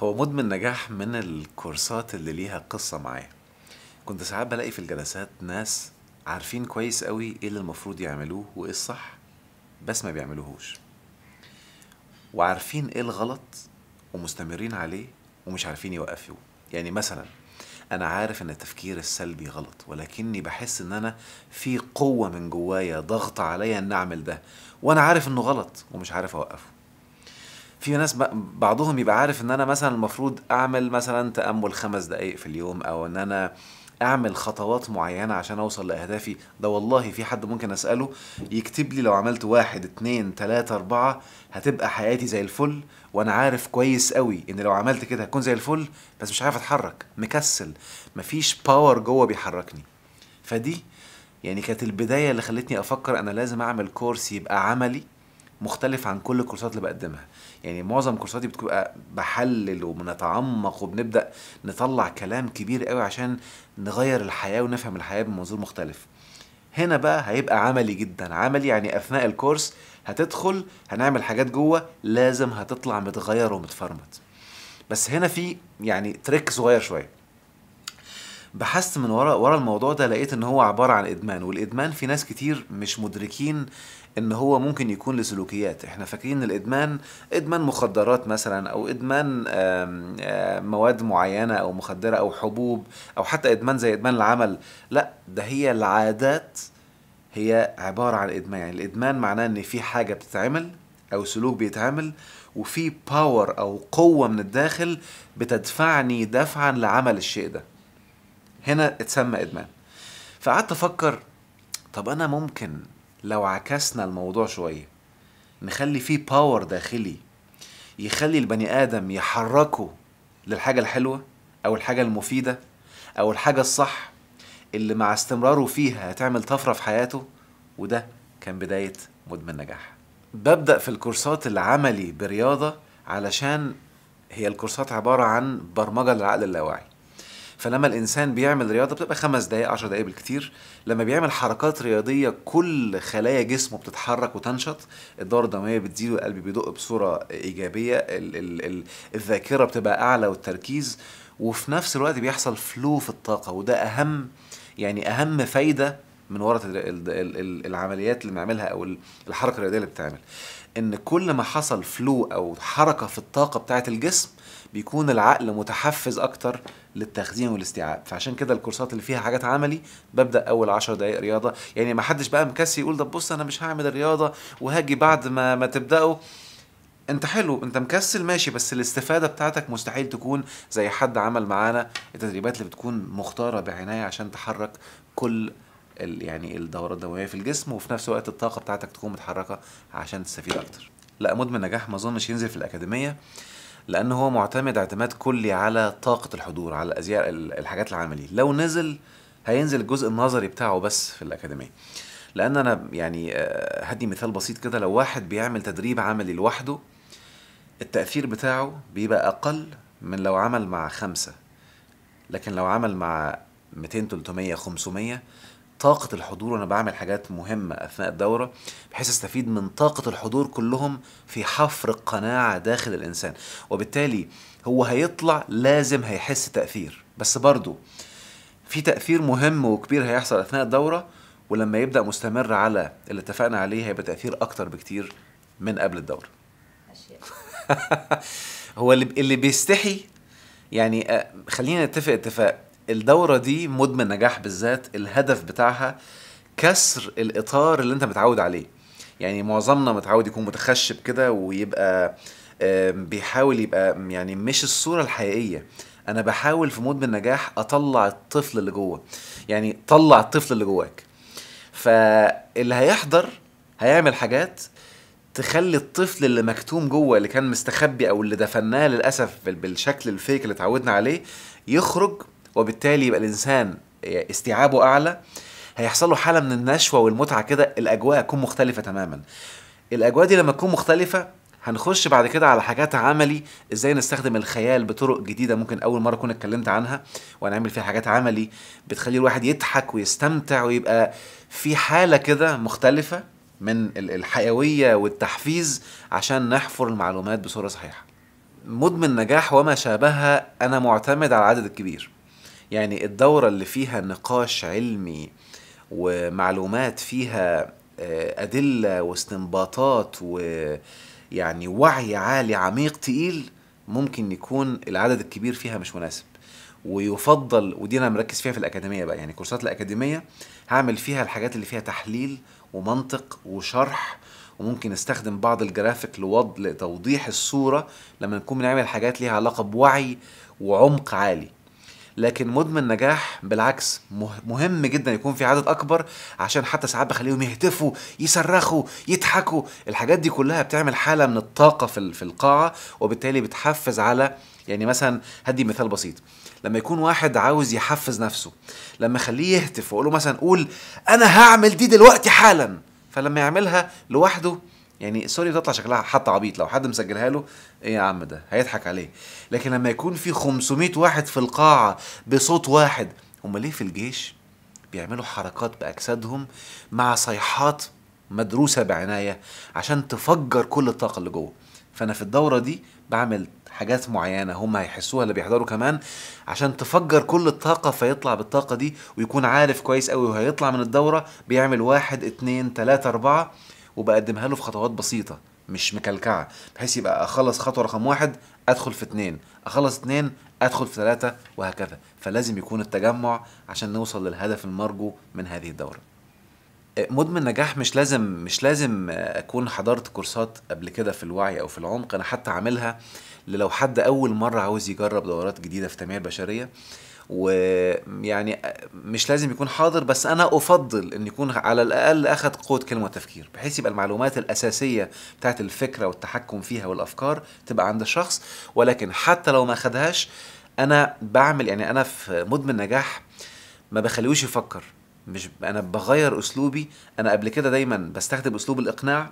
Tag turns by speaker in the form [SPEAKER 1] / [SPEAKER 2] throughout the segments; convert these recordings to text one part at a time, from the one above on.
[SPEAKER 1] هو مدمن نجاح من الكورسات اللي ليها قصة معايا كنت ساعات بلاقي في الجلسات ناس عارفين كويس قوي ايه اللي المفروض يعملوه وايه الصح بس ما بيعملوهوش وعارفين ايه الغلط ومستمرين عليه ومش عارفين يوقفوه يعني مثلا انا عارف ان التفكير السلبي غلط ولكني بحس ان انا في قوة من جوايا ضغط عليا ان اعمل ده وانا عارف انه غلط ومش عارف اوقفه في ناس بعضهم يبقى عارف ان انا مثلا المفروض اعمل مثلا تامل خمس دقائق في اليوم او ان انا اعمل خطوات معينه عشان اوصل لاهدافي ده والله في حد ممكن اساله يكتب لي لو عملت واحد اتنين تلاته اربعه هتبقى حياتي زي الفل وانا عارف كويس قوي ان لو عملت كده هكون زي الفل بس مش عارف اتحرك مكسل مفيش باور جوه بيحركني فدي يعني كانت البدايه اللي خلتني افكر انا لازم اعمل كورس يبقى عملي مختلف عن كل الكورسات اللي بقدمها يعني معظم كورساتي بتبقى بحلل وبنتعمق وبنبدا نطلع كلام كبير قوي عشان نغير الحياه ونفهم الحياه بمنظور مختلف هنا بقى هيبقى عملي جدا عملي يعني اثناء الكورس هتدخل هنعمل حاجات جوه لازم هتطلع متغير ومتفرمت بس هنا في يعني تريك صغير شويه بحثت من ورا ورا الموضوع ده لقيت ان هو عباره عن ادمان والادمان في ناس كتير مش مدركين ان هو ممكن يكون لسلوكيات احنا فاكرين الادمان ادمان مخدرات مثلا او ادمان مواد معينه او مخدره او حبوب او حتى ادمان زي ادمان العمل لا ده هي العادات هي عباره عن ادمان يعني الادمان معناه ان في حاجه بتتعمل او سلوك بيتعمل وفي باور او قوه من الداخل بتدفعني دفعا لعمل الشيء ده هنا اتسمى ادمان فقعدت افكر طب انا ممكن لو عكسنا الموضوع شويه نخلي فيه باور داخلي يخلي البني ادم يحركه للحاجه الحلوه او الحاجه المفيده او الحاجه الصح اللي مع استمراره فيها هتعمل طفره في حياته وده كان بدايه مدمن نجاح ببدا في الكورسات العملي برياضه علشان هي الكورسات عباره عن برمجه للعقل اللاواعي فلما الانسان بيعمل رياضه بتبقى خمس دقائق 10 دقائق بالكتير لما بيعمل حركات رياضيه كل خلايا جسمه بتتحرك وتنشط الدوره الدمويه بتزيد والقلب بيدق بصوره ايجابيه ال ال ال الذاكره بتبقى اعلى والتركيز وفي نفس الوقت بيحصل فلو في الطاقه وده اهم يعني اهم فايده من ورا العمليات اللي بنعملها او الحركه الرياضيه اللي بتتعمل ان كل ما حصل فلو او حركه في الطاقه بتاعه الجسم بيكون العقل متحفز اكتر للتخزين والاستيعاب فعشان كده الكورسات اللي فيها حاجات عملي ببدا اول 10 دقائق رياضه يعني ما حدش بقى مكسي يقول ده بص انا مش هعمل الرياضه وهاجي بعد ما ما تبداوا انت حلو انت مكسل ماشي بس الاستفاده بتاعتك مستحيل تكون زي حد عمل معانا التدريبات اللي بتكون مختاره بعنايه عشان تحرك كل يعني الدوره الدمويه في الجسم وفي نفس الوقت الطاقه بتاعتك تكون متحركه عشان تستفيد اكتر لا مدمن نجاح ما اظنش ينزل في الاكاديميه لان هو معتمد اعتماد كلي على طاقه الحضور على الازياء الحاجات العمليه لو نزل هينزل الجزء النظري بتاعه بس في الاكاديميه لان انا يعني آه، هدي مثال بسيط كده لو واحد بيعمل تدريب عملي لوحده التاثير بتاعه بيبقى اقل من لو عمل مع خمسه لكن لو عمل مع 200 300 500 طاقة الحضور وأنا بعمل حاجات مهمة أثناء الدورة بحيث أستفيد من طاقة الحضور كلهم في حفر القناعة داخل الإنسان وبالتالي هو هيطلع لازم هيحس تأثير بس برضه في تأثير مهم وكبير هيحصل أثناء الدورة ولما يبدأ مستمر على اللي اتفقنا عليه هيبقى تأثير أكتر بكتير من قبل الدورة هو اللي بيستحي يعني آه، خلينا نتفق اتفاق الدورة دي مدمن نجاح بالذات الهدف بتاعها كسر الإطار اللي أنت متعود عليه يعني معظمنا متعود يكون متخشب كده ويبقى بيحاول يبقى يعني مش الصورة الحقيقية أنا بحاول في مدمن نجاح أطلع الطفل اللي جوه يعني طلع الطفل اللي جواك فاللي هيحضر هيعمل حاجات تخلي الطفل اللي مكتوم جوه اللي كان مستخبي او اللي دفناه للاسف بالشكل الفيك اللي اتعودنا عليه يخرج وبالتالي يبقى الانسان استيعابه اعلى هيحصل له حاله من النشوه والمتعه كده الاجواء تكون مختلفه تماما الاجواء دي لما تكون مختلفه هنخش بعد كده على حاجات عملي ازاي نستخدم الخيال بطرق جديده ممكن اول مره اكون اتكلمت عنها وهنعمل فيها حاجات عملي بتخلي الواحد يضحك ويستمتع ويبقى في حاله كده مختلفه من الحيويه والتحفيز عشان نحفر المعلومات بصوره صحيحه مدمن نجاح وما شابهها انا معتمد على العدد الكبير يعني الدورة اللي فيها نقاش علمي ومعلومات فيها آه، أدلة واستنباطات ويعني وعي عالي عميق تقيل ممكن يكون العدد الكبير فيها مش مناسب ويفضل ودي انا مركز فيها في الاكاديميه بقى يعني كورسات الاكاديميه هعمل فيها الحاجات اللي فيها تحليل ومنطق وشرح وممكن استخدم بعض الجرافيك لوض... لتوضيح الصوره لما نكون بنعمل حاجات ليها علاقه بوعي وعمق عالي لكن مدمن نجاح بالعكس مهم جدا يكون في عدد اكبر عشان حتى ساعات بخليهم يهتفوا يصرخوا يضحكوا الحاجات دي كلها بتعمل حاله من الطاقه في في القاعه وبالتالي بتحفز على يعني مثلا هدي مثال بسيط لما يكون واحد عاوز يحفز نفسه لما اخليه يهتف واقول له مثلا قول انا هعمل دي دلوقتي حالا فلما يعملها لوحده يعني سوري بتطلع شكلها حتى عبيط لو حد مسجلها له ايه يا عم ده هيضحك عليه لكن لما يكون في 500 واحد في القاعه بصوت واحد هم ليه في الجيش بيعملوا حركات باجسادهم مع صيحات مدروسه بعنايه عشان تفجر كل الطاقه اللي جوه فانا في الدوره دي بعمل حاجات معينه هم هيحسوها اللي بيحضروا كمان عشان تفجر كل الطاقه فيطلع بالطاقه دي ويكون عارف كويس قوي وهيطلع من الدوره بيعمل واحد اتنين تلاته اربعه وبقدمها له في خطوات بسيطه مش مكلكعه بحيث يبقى اخلص خطوه رقم واحد ادخل في اتنين اخلص اتنين ادخل في ثلاثه وهكذا فلازم يكون التجمع عشان نوصل للهدف المرجو من هذه الدوره آه، مدمن نجاح مش لازم مش لازم اكون حضرت كورسات قبل كده في الوعي او في العمق انا حتى عاملها للو حد اول مره عاوز يجرب دورات جديده في التنميه البشريه ويعني مش لازم يكون حاضر بس انا افضل ان يكون على الاقل اخذ قوه كلمه وتفكير بحيث يبقى المعلومات الاساسيه بتاعت الفكره والتحكم فيها والافكار تبقى عند الشخص ولكن حتى لو ما اخذهاش انا بعمل يعني انا في مدمن نجاح ما بخليهوش يفكر مش انا بغير اسلوبي انا قبل كده دايما بستخدم اسلوب الاقناع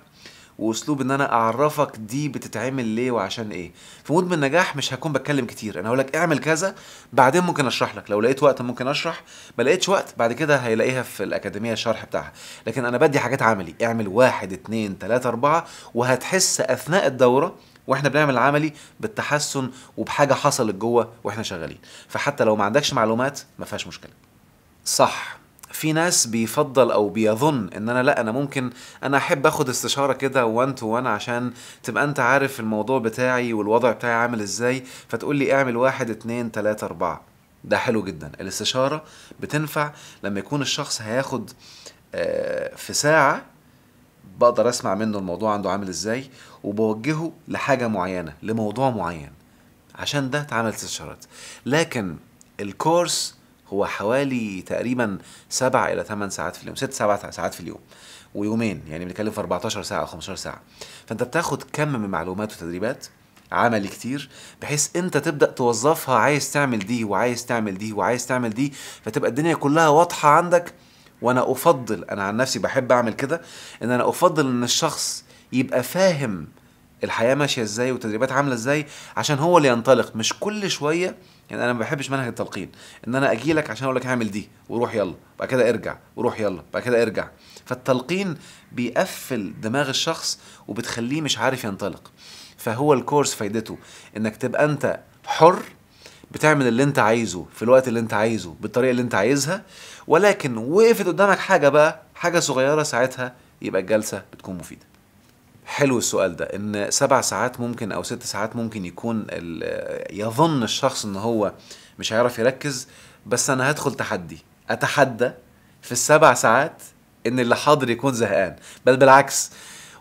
[SPEAKER 1] واسلوب ان انا اعرفك دي بتتعمل ليه وعشان ايه في مود من النجاح مش هكون بتكلم كتير انا هقول لك اعمل كذا بعدين ممكن اشرح لك لو لقيت وقت ممكن اشرح ما لقيتش وقت بعد كده هيلاقيها في الاكاديميه الشرح بتاعها لكن انا بدي حاجات عملي اعمل واحد اتنين تلاته اربعه وهتحس اثناء الدوره واحنا بنعمل عملي بالتحسن وبحاجه حصلت جوه واحنا شغالين فحتى لو ما عندكش معلومات ما فيهاش مشكله صح في ناس بيفضل او بيظن ان انا لا انا ممكن انا احب اخد استشاره كده وان تو وان عشان تبقى انت عارف الموضوع بتاعي والوضع بتاعي عامل ازاي فتقول لي اعمل واحد اتنين تلاته اربعه ده حلو جدا الاستشاره بتنفع لما يكون الشخص هياخد آه، في ساعه بقدر اسمع منه الموضوع عنده عامل ازاي وبوجهه لحاجه معينه لموضوع معين عشان ده اتعمل استشارات لكن الكورس هو حوالي تقريبا سبع الى ثمان ساعات في اليوم ست سبع ساعات في اليوم ويومين يعني بنتكلم في 14 ساعه او 15 ساعه فانت بتاخد كم من معلومات وتدريبات عملي كتير بحيث انت تبدا توظفها عايز تعمل دي وعايز تعمل دي وعايز تعمل دي فتبقى الدنيا كلها واضحه عندك وانا افضل انا عن نفسي بحب اعمل كده ان انا افضل ان الشخص يبقى فاهم الحياه ماشيه ازاي والتدريبات عامله ازاي عشان هو اللي ينطلق مش كل شويه يعني انا ما بحبش منهج التلقين ان انا اجي لك عشان اقول لك اعمل دي وروح يلا بعد كده ارجع وروح يلا بعد كده ارجع فالتلقين بيقفل دماغ الشخص وبتخليه مش عارف ينطلق فهو الكورس فايدته انك تبقى انت حر بتعمل اللي انت عايزه في الوقت اللي انت عايزه بالطريقه اللي انت عايزها ولكن وقفت قدامك حاجه بقى حاجه صغيره ساعتها يبقى الجلسه بتكون مفيده حلو السؤال ده ان سبع ساعات ممكن او ست ساعات ممكن يكون يظن الشخص ان هو مش هيعرف يركز بس انا هدخل تحدي اتحدى في السبع ساعات ان اللي حاضر يكون زهقان بل بالعكس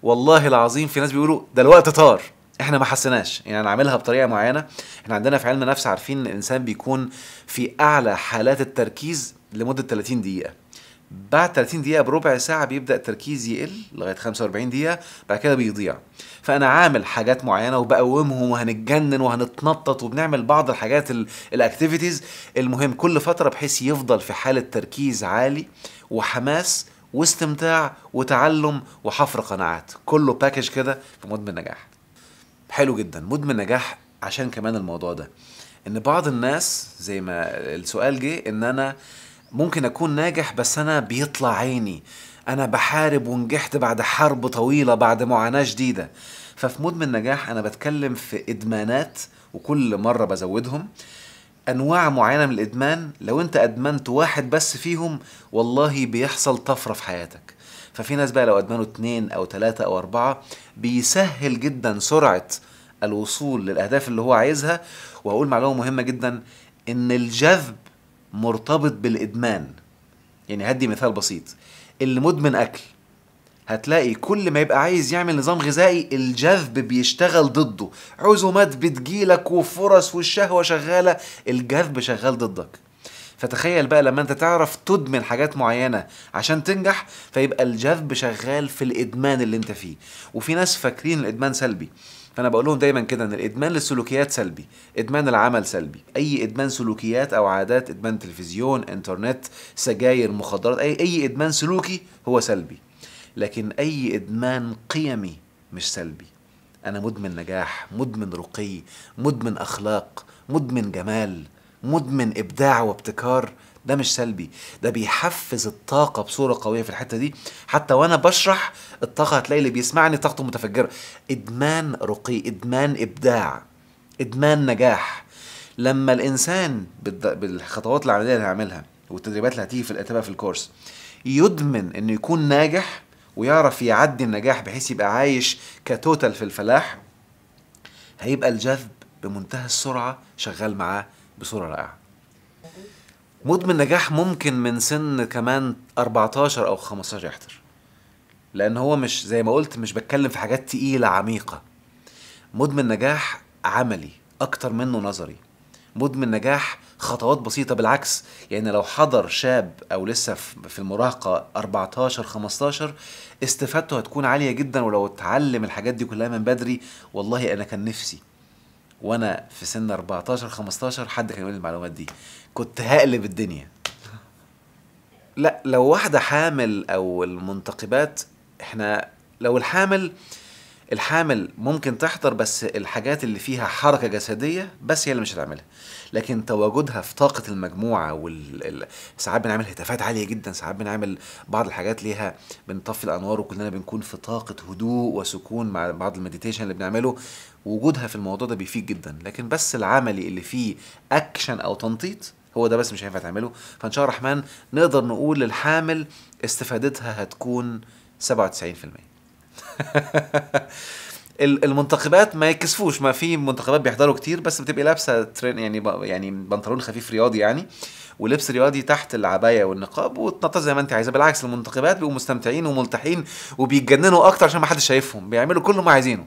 [SPEAKER 1] والله العظيم في ناس بيقولوا ده الوقت طار احنا ما حسيناش يعني انا عاملها بطريقه معينه احنا عندنا في علم نفس عارفين ان الانسان بيكون في اعلى حالات التركيز لمده 30 دقيقه بعد 30 دقيقة بربع ساعة بيبدأ تركيزي يقل لغاية 45 دقيقة بعد كده بيضيع فأنا عامل حاجات معينة وبقومهم وهنتجنن وهنتنطط وبنعمل بعض الحاجات الأكتيفيتيز المهم كل فترة بحيث يفضل في حالة تركيز عالي وحماس واستمتاع وتعلم وحفر قناعات كله باكج كده في مدمن نجاح حلو جدا مدمن نجاح عشان كمان الموضوع ده ان بعض الناس زي ما السؤال جه ان انا ممكن اكون ناجح بس انا بيطلع عيني انا بحارب ونجحت بعد حرب طويله بعد معاناه شديده ففي مود من النجاح انا بتكلم في ادمانات وكل مره بزودهم انواع معينه من الادمان لو انت ادمنت واحد بس فيهم والله بيحصل طفره في حياتك ففي ناس بقى لو ادمنوا اتنين او تلاتة او اربعة بيسهل جدا سرعة الوصول للاهداف اللي هو عايزها وهقول معلومة مهمة جدا ان الجذب مرتبط بالادمان يعني هدي مثال بسيط اللي مدمن اكل هتلاقي كل ما يبقى عايز يعمل نظام غذائي الجذب بيشتغل ضده عزومات بتجيلك وفرص والشهوة شغالة الجذب شغال ضدك فتخيل بقى لما انت تعرف تدمن حاجات معينة عشان تنجح فيبقى الجذب شغال في الإدمان اللي انت فيه وفي ناس فاكرين الإدمان سلبي فانا بقول لهم دايما كده ان الادمان للسلوكيات سلبي ادمان العمل سلبي اي ادمان سلوكيات او عادات ادمان تلفزيون انترنت سجاير مخدرات اي اي ادمان سلوكي هو سلبي لكن اي ادمان قيمي مش سلبي انا مدمن نجاح مدمن رقي مدمن اخلاق مدمن جمال مدمن ابداع وابتكار ده مش سلبي ده بيحفز الطاقه بصوره قويه في الحته دي حتى وانا بشرح الطاقه هتلاقي اللي بيسمعني طاقته متفجره ادمان رقي ادمان ابداع ادمان نجاح لما الانسان بالخطوات العمليه اللي هيعملها والتدريبات اللي هتيجي في الاتباع في الكورس يدمن انه يكون ناجح ويعرف يعدي النجاح بحيث يبقى عايش كتوتال في الفلاح هيبقى الجذب بمنتهى السرعه شغال معاه بصوره رائعه مدمن نجاح ممكن من سن كمان 14 او 15 يحضر لان هو مش زي ما قلت مش بتكلم في حاجات تقيله عميقه مدمن نجاح عملي اكتر منه نظري مدمن نجاح خطوات بسيطة بالعكس يعني لو حضر شاب أو لسه في المراهقة 14 15 استفادته هتكون عالية جدا ولو اتعلم الحاجات دي كلها من بدري والله أنا كان نفسي وانا في سن 14 15 حد كان يقول لي المعلومات دي كنت هقلب الدنيا لا لو واحده حامل او المنتقبات احنا لو الحامل الحامل ممكن تحضر بس الحاجات اللي فيها حركه جسديه بس هي اللي مش هتعملها لكن تواجدها في طاقه المجموعه وال... ساعات بنعمل هتافات عاليه جدا ساعات بنعمل بعض الحاجات ليها بنطفي الانوار وكلنا بنكون في طاقه هدوء وسكون مع بعض المديتيشن اللي بنعمله وجودها في الموضوع ده بيفيد جدا لكن بس العملي اللي فيه اكشن او تنطيط هو ده بس مش هينفع تعمله فان شاء الله الرحمن نقدر نقول للحامل استفادتها هتكون 97% المنتخبات ما يكسفوش ما في منتخبات بيحضروا كتير بس بتبقي لابسه ترين يعني يعني بنطلون خفيف رياضي يعني ولبس رياضي تحت العبايه والنقاب وتنطط زي ما انت عايزه بالعكس المنتخبات بيبقوا مستمتعين وملتحين وبيتجننوا اكتر عشان ما حدش شايفهم بيعملوا كل ما عايزينه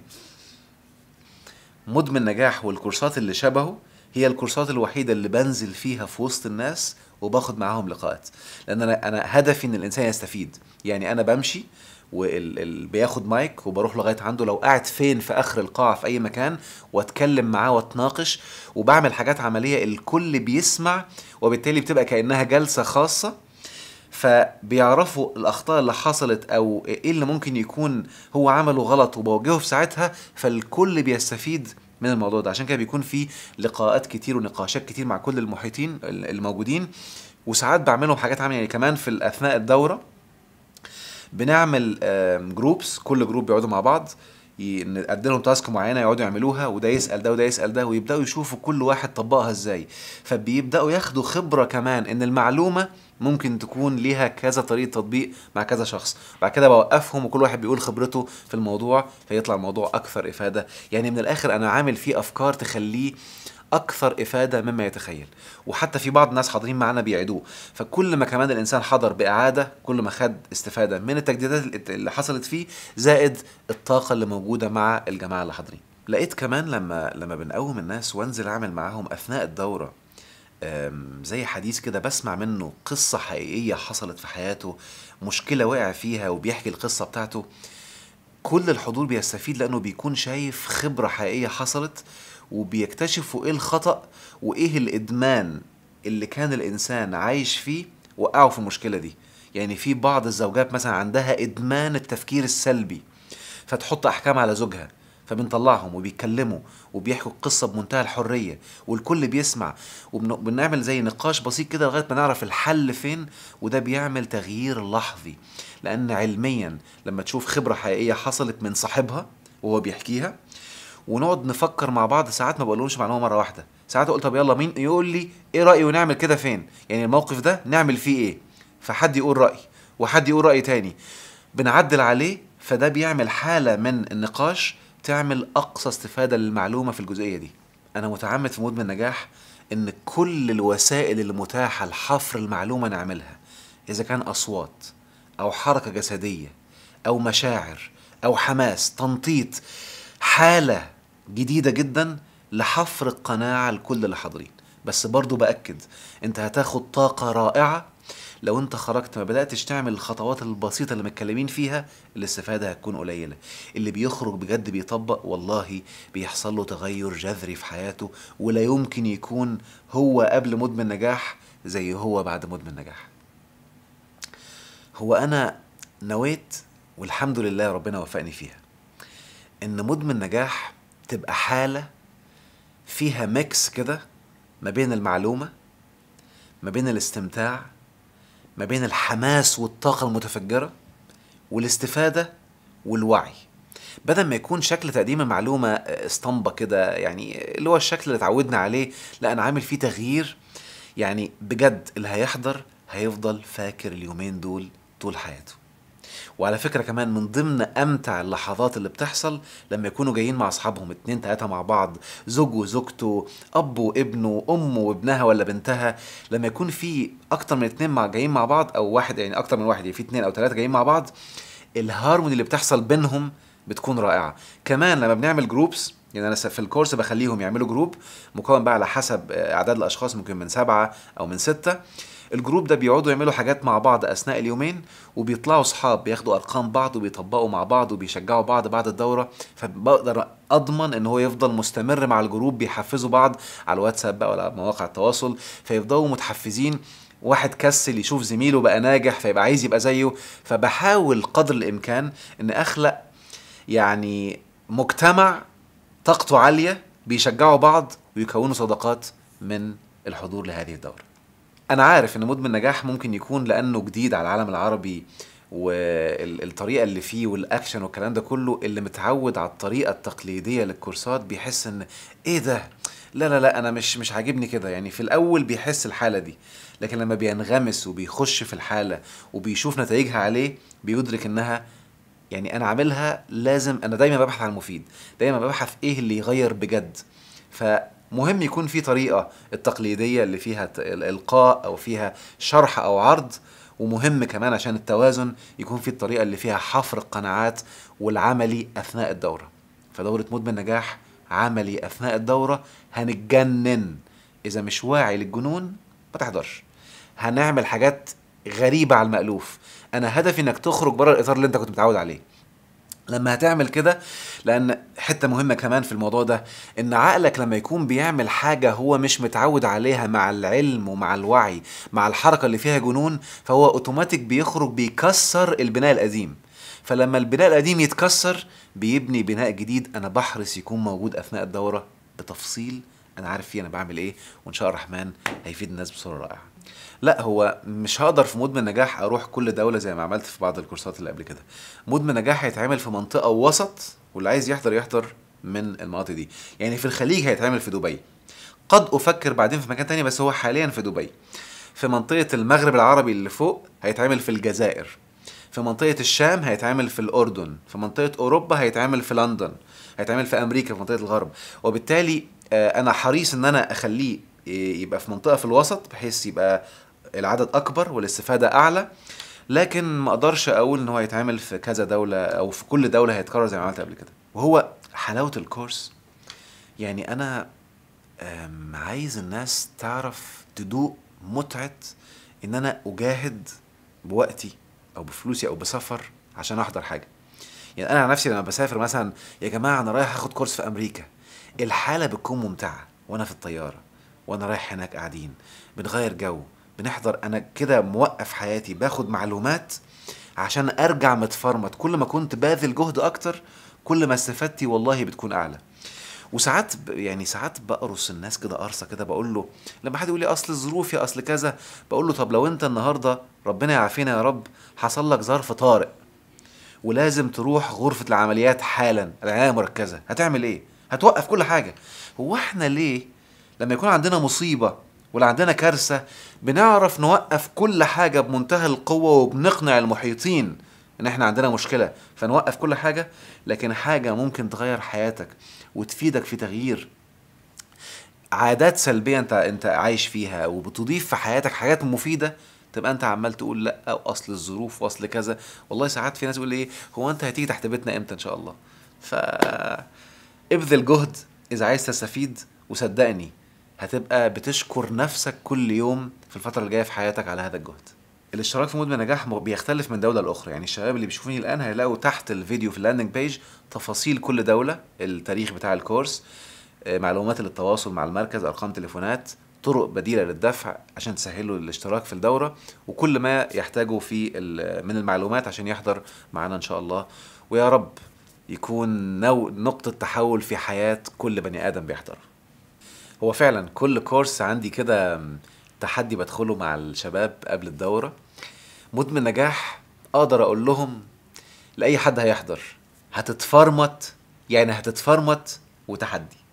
[SPEAKER 1] مدمن نجاح والكورسات اللي شبهه هي الكورسات الوحيده اللي بنزل فيها في وسط الناس وباخد معاهم لقاءات لان انا انا هدفي ان الانسان يستفيد يعني انا بمشي وبياخد بياخد مايك وبروح لغايه عنده لو قاعد فين في اخر القاعه في اي مكان واتكلم معاه واتناقش وبعمل حاجات عمليه الكل بيسمع وبالتالي بتبقى كانها جلسه خاصه فبيعرفوا الاخطاء اللي حصلت او ايه اللي ممكن يكون هو عمله غلط وبوجهه في ساعتها فالكل بيستفيد من الموضوع ده عشان كده بيكون في لقاءات كتير ونقاشات كتير مع كل المحيطين الموجودين وساعات بعملهم حاجات عامله يعني كمان في اثناء الدوره بنعمل جروبس كل جروب بيقعدوا مع بعض ادي لهم تاسك معينه يقعدوا يعملوها وده يسال ده وده يسال ده ويبداوا يشوفوا كل واحد طبقها ازاي فبيبداوا ياخدوا خبره كمان ان المعلومه ممكن تكون ليها كذا طريقه تطبيق مع كذا شخص بعد كده بوقفهم وكل واحد بيقول خبرته في الموضوع فيطلع الموضوع اكثر افاده يعني من الاخر انا عامل فيه افكار تخليه اكثر افاده مما يتخيل وحتى في بعض الناس حاضرين معانا بيعيدوه فكل ما كمان الانسان حضر باعاده كل ما خد استفاده من التجديدات اللي حصلت فيه زائد الطاقه اللي موجوده مع الجماعه اللي حاضرين لقيت كمان لما لما بنقوم الناس وانزل اعمل معاهم اثناء الدوره زي حديث كده بسمع منه قصة حقيقية حصلت في حياته مشكلة وقع فيها وبيحكي القصة بتاعته كل الحضور بيستفيد لأنه بيكون شايف خبرة حقيقية حصلت وبيكتشفوا ايه الخطأ وايه الادمان اللي كان الانسان عايش فيه وقعوا في المشكلة دي يعني في بعض الزوجات مثلا عندها ادمان التفكير السلبي فتحط احكام على زوجها فبنطلعهم وبيتكلموا وبيحكوا القصه بمنتهى الحريه والكل بيسمع وبنعمل زي نقاش بسيط كده لغايه ما نعرف الحل فين وده بيعمل تغيير لحظي لان علميا لما تشوف خبره حقيقيه حصلت من صاحبها وهو بيحكيها ونقعد نفكر مع بعض ساعات ما بقولهمش معلومه مره واحده ساعات اقول طب يلا مين يقول لي ايه رايي ونعمل كده فين يعني الموقف ده نعمل فيه ايه فحد يقول راي وحد يقول راي تاني بنعدل عليه فده بيعمل حاله من النقاش تعمل اقصى استفاده للمعلومه في الجزئيه دي انا متعمد في مود من النجاح ان كل الوسائل المتاحه لحفر المعلومه نعملها اذا كان اصوات او حركه جسديه او مشاعر او حماس تنطيط حاله جديده جدا لحفر القناعه لكل اللي حاضرين بس برضو باكد انت هتاخد طاقه رائعه لو انت خرجت ما بداتش تعمل الخطوات البسيطه اللي متكلمين فيها الاستفاده هتكون قليله اللي بيخرج بجد بيطبق والله بيحصل له تغير جذري في حياته ولا يمكن يكون هو قبل مدمن نجاح زي هو بعد مدمن نجاح هو انا نويت والحمد لله ربنا وفقني فيها ان مدمن نجاح تبقى حالة فيها ميكس كده ما بين المعلومة ما بين الاستمتاع ما بين الحماس والطاقة المتفجرة والاستفادة والوعي بدل ما يكون شكل تقديم المعلومة آه، اسطمبة كده يعني اللي هو الشكل اللي اتعودنا عليه لا أنا عامل فيه تغيير يعني بجد اللي هيحضر هيفضل فاكر اليومين دول طول حياته وعلى فكره كمان من ضمن امتع اللحظات اللي بتحصل لما يكونوا جايين مع اصحابهم اتنين تلاته مع بعض زوج وزوجته اب وابنه ام وابنها ولا بنتها لما يكون في اكتر من اتنين مع جايين مع بعض او واحد يعني اكتر من واحد يعني في اتنين او تلاته جايين مع بعض الهارموني اللي بتحصل بينهم بتكون رائعه كمان لما بنعمل جروبس يعني انا في الكورس بخليهم يعملوا جروب مكون بقى على حسب اعداد الاشخاص ممكن من سبعه او من سته الجروب ده بيقعدوا يعملوا حاجات مع بعض اثناء اليومين وبيطلعوا اصحاب بياخدوا ارقام بعض وبيطبقوا مع بعض وبيشجعوا بعض بعد الدوره فبقدر اضمن ان هو يفضل مستمر مع الجروب بيحفزوا بعض على الواتساب بقى ولا مواقع التواصل فيفضلوا متحفزين واحد كسل يشوف زميله بقى ناجح فيبقى عايز يبقى زيه فبحاول قدر الامكان ان اخلق يعني مجتمع طاقته عاليه بيشجعوا بعض ويكونوا صداقات من الحضور لهذه الدوره انا عارف ان مدمن نجاح ممكن يكون لانه جديد على العالم العربي والطريقه اللي فيه والاكشن والكلام ده كله اللي متعود على الطريقه التقليديه للكورسات بيحس ان ايه ده لا لا لا انا مش مش عاجبني كده يعني في الاول بيحس الحاله دي لكن لما بينغمس وبيخش في الحاله وبيشوف نتائجها عليه بيدرك انها يعني انا عاملها لازم انا دايما ببحث عن المفيد دايما ببحث ايه اللي يغير بجد ف مهم يكون في طريقه التقليديه اللي فيها الالقاء او فيها شرح او عرض ومهم كمان عشان التوازن يكون في الطريقه اللي فيها حفر القناعات والعملي اثناء الدوره فدوره مدمن نجاح عملي اثناء الدوره هنتجنن اذا مش واعي للجنون ما تحضرش هنعمل حاجات غريبه على المالوف انا هدفي انك تخرج بره الاطار اللي انت كنت متعود عليه لما هتعمل كده لان حته مهمه كمان في الموضوع ده ان عقلك لما يكون بيعمل حاجه هو مش متعود عليها مع العلم ومع الوعي مع الحركه اللي فيها جنون فهو اوتوماتيك بيخرج بيكسر البناء القديم فلما البناء القديم يتكسر بيبني بناء جديد انا بحرص يكون موجود اثناء الدوره بتفصيل انا عارف فيه انا بعمل ايه وان شاء الرحمن هيفيد الناس بصوره رائعه لا هو مش هقدر في مدمن نجاح اروح كل دوله زي ما عملت في بعض الكورسات اللي قبل كده مدمن نجاح هيتعمل في منطقه وسط واللي عايز يحضر يحضر من المناطق دي يعني في الخليج هيتعمل في دبي قد افكر بعدين في مكان تاني بس هو حاليا في دبي في منطقه المغرب العربي اللي فوق هيتعمل في الجزائر في منطقة الشام هيتعمل في الأردن في منطقة أوروبا هيتعمل في لندن هيتعمل في أمريكا في منطقة الغرب وبالتالي آه، أنا حريص إن أنا أخليه آه، يبقى في منطقة في الوسط بحيث يبقى العدد اكبر والاستفاده اعلى لكن ما اقدرش اقول ان هو يتعمل في كذا دوله او في كل دوله هيتكرر زي ما عملت قبل كده وهو حلاوه الكورس يعني انا عايز الناس تعرف تدوق متعه ان انا اجاهد بوقتي او بفلوسي او بسفر عشان احضر حاجه يعني انا عن نفسي لما بسافر مثلا يا جماعه انا رايح اخد كورس في امريكا الحاله بتكون ممتعه وانا في الطياره وانا رايح هناك قاعدين بنغير جو بنحضر انا كده موقف حياتي باخد معلومات عشان ارجع متفرمط كل ما كنت باذل جهد اكتر كل ما استفادتي والله بتكون اعلى وساعات يعني ساعات بقرص الناس كده قرصه كده بقول له لما حد يقول لي اصل الظروف يا اصل كذا بقول له طب لو انت النهارده ربنا يعافينا يا رب حصل لك ظرف طارئ ولازم تروح غرفه العمليات حالا العنايه مركزه هتعمل ايه هتوقف كل حاجه هو احنا ليه لما يكون عندنا مصيبه ولا عندنا كارثة بنعرف نوقف كل حاجة بمنتهى القوة وبنقنع المحيطين ان احنا عندنا مشكلة فنوقف كل حاجة لكن حاجة ممكن تغير حياتك وتفيدك في تغيير عادات سلبية انت انت عايش فيها وبتضيف في حياتك حاجات مفيدة تبقى انت عمال تقول لا او اصل الظروف واصل كذا والله ساعات في ناس يقول ايه هو انت هتيجي تحت بيتنا امتى ان شاء الله ف ابذل جهد اذا عايز تستفيد وصدقني هتبقى بتشكر نفسك كل يوم في الفتره الجايه في حياتك على هذا الجهد الاشتراك في مدمن نجاح بيختلف من دوله لاخرى يعني الشباب اللي بيشوفوني الان هيلاقوا تحت الفيديو في اللاندنج بيج تفاصيل كل دوله التاريخ بتاع الكورس آه، معلومات للتواصل مع المركز ارقام تليفونات طرق بديله للدفع عشان تسهلوا الاشتراك في الدوره وكل ما يحتاجوا في من المعلومات عشان يحضر معانا ان شاء الله ويا رب يكون نقطه تحول في حياه كل بني ادم بيحضره هو فعلا كل كورس عندي كده تحدي بدخله مع الشباب قبل الدوره مدمن نجاح اقدر اقول لهم لاي حد هيحضر هتتفرمط يعني هتتفرمط وتحدي